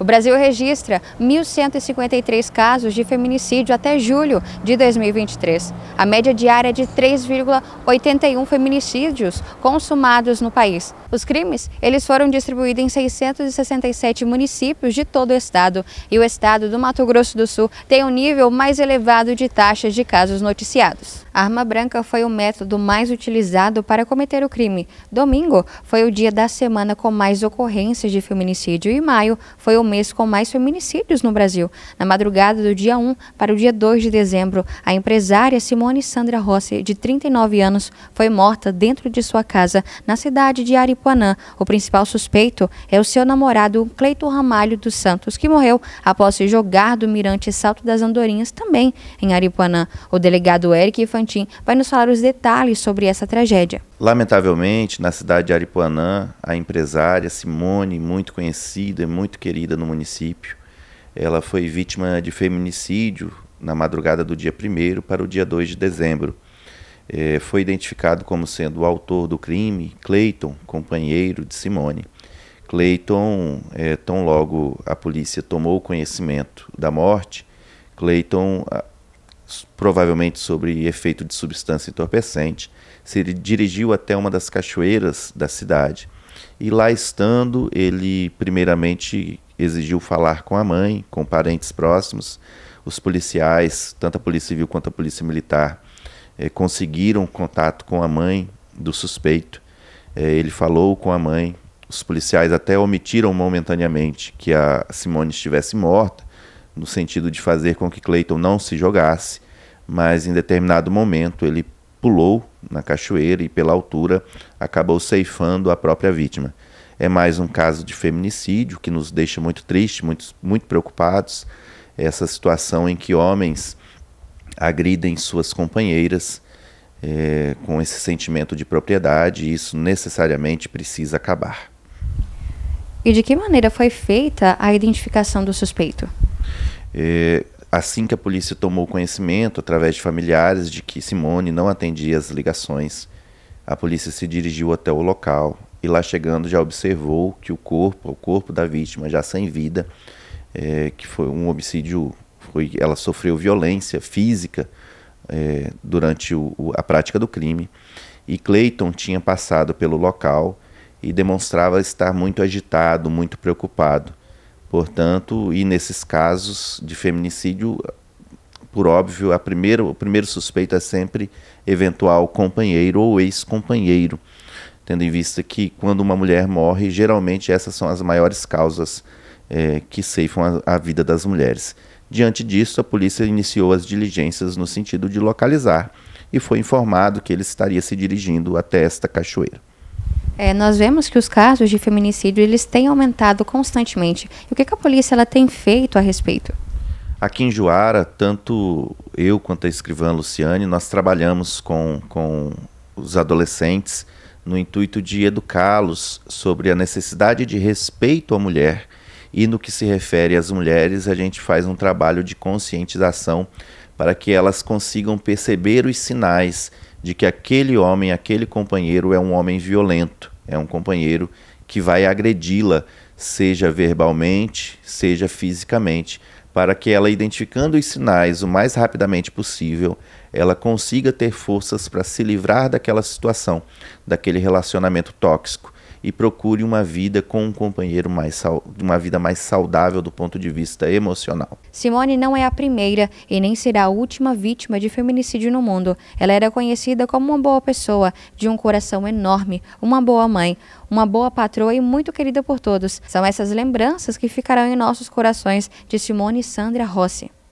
O Brasil registra 1.153 casos de feminicídio até julho de 2023. A média diária é de 3,81 feminicídios consumados no país. Os crimes, eles foram distribuídos em 667 municípios de todo o estado e o estado do Mato Grosso do Sul tem o um nível mais elevado de taxas de casos noticiados. A arma branca foi o método mais utilizado para cometer o crime. Domingo foi o dia da semana com mais ocorrências de feminicídio e maio foi o mês com mais feminicídios no Brasil. Na madrugada do dia 1 para o dia 2 de dezembro, a empresária Simone Sandra Rossi, de 39 anos, foi morta dentro de sua casa na cidade de Aripuanã. O principal suspeito é o seu namorado Cleito Ramalho dos Santos, que morreu após se jogar do mirante Salto das Andorinhas, também em Aripuanã. O delegado Eric Fantin vai nos falar os detalhes sobre essa tragédia. Lamentavelmente, na cidade de Aripuanã, a empresária Simone, muito conhecida e muito querida no município, ela foi vítima de feminicídio na madrugada do dia 1 para o dia 2 de dezembro. É, foi identificado como sendo o autor do crime, Cleiton, companheiro de Simone. Cleiton, é, tão logo a polícia tomou conhecimento da morte, Cleiton provavelmente sobre efeito de substância entorpecente, se dirigiu até uma das cachoeiras da cidade. E lá estando, ele primeiramente exigiu falar com a mãe, com parentes próximos. Os policiais, tanto a Polícia Civil quanto a Polícia Militar, eh, conseguiram contato com a mãe do suspeito. Eh, ele falou com a mãe. Os policiais até omitiram momentaneamente que a Simone estivesse morta, no sentido de fazer com que Clayton não se jogasse, mas em determinado momento ele pulou na cachoeira e, pela altura, acabou ceifando a própria vítima. É mais um caso de feminicídio que nos deixa muito tristes, muito, muito preocupados. Essa situação em que homens agridem suas companheiras é, com esse sentimento de propriedade, e isso necessariamente precisa acabar. E de que maneira foi feita a identificação do suspeito? É, assim que a polícia tomou conhecimento, através de familiares, de que Simone não atendia as ligações, a polícia se dirigiu até o local e lá chegando já observou que o corpo, o corpo da vítima já sem vida, é, que foi um homicídio, foi, ela sofreu violência física é, durante o, o, a prática do crime e Clayton tinha passado pelo local e demonstrava estar muito agitado, muito preocupado. Portanto, e nesses casos de feminicídio, por óbvio, a primeiro o primeiro suspeito é sempre eventual companheiro ou ex-companheiro, tendo em vista que quando uma mulher morre, geralmente essas são as maiores causas é, que ceifam a, a vida das mulheres. Diante disso, a polícia iniciou as diligências no sentido de localizar e foi informado que ele estaria se dirigindo até esta cachoeira. É, nós vemos que os casos de feminicídio eles têm aumentado constantemente. E o que, que a polícia ela tem feito a respeito? Aqui em Juara, tanto eu quanto a escrivã Luciane, nós trabalhamos com, com os adolescentes no intuito de educá-los sobre a necessidade de respeito à mulher. E no que se refere às mulheres, a gente faz um trabalho de conscientização para que elas consigam perceber os sinais de que aquele homem, aquele companheiro é um homem violento é um companheiro que vai agredi-la, seja verbalmente, seja fisicamente, para que ela, identificando os sinais o mais rapidamente possível, ela consiga ter forças para se livrar daquela situação, daquele relacionamento tóxico e procure uma vida com um companheiro mais uma vida mais saudável do ponto de vista emocional. Simone não é a primeira e nem será a última vítima de feminicídio no mundo. Ela era conhecida como uma boa pessoa, de um coração enorme, uma boa mãe, uma boa patroa e muito querida por todos. São essas lembranças que ficarão em nossos corações de Simone Sandra Rossi.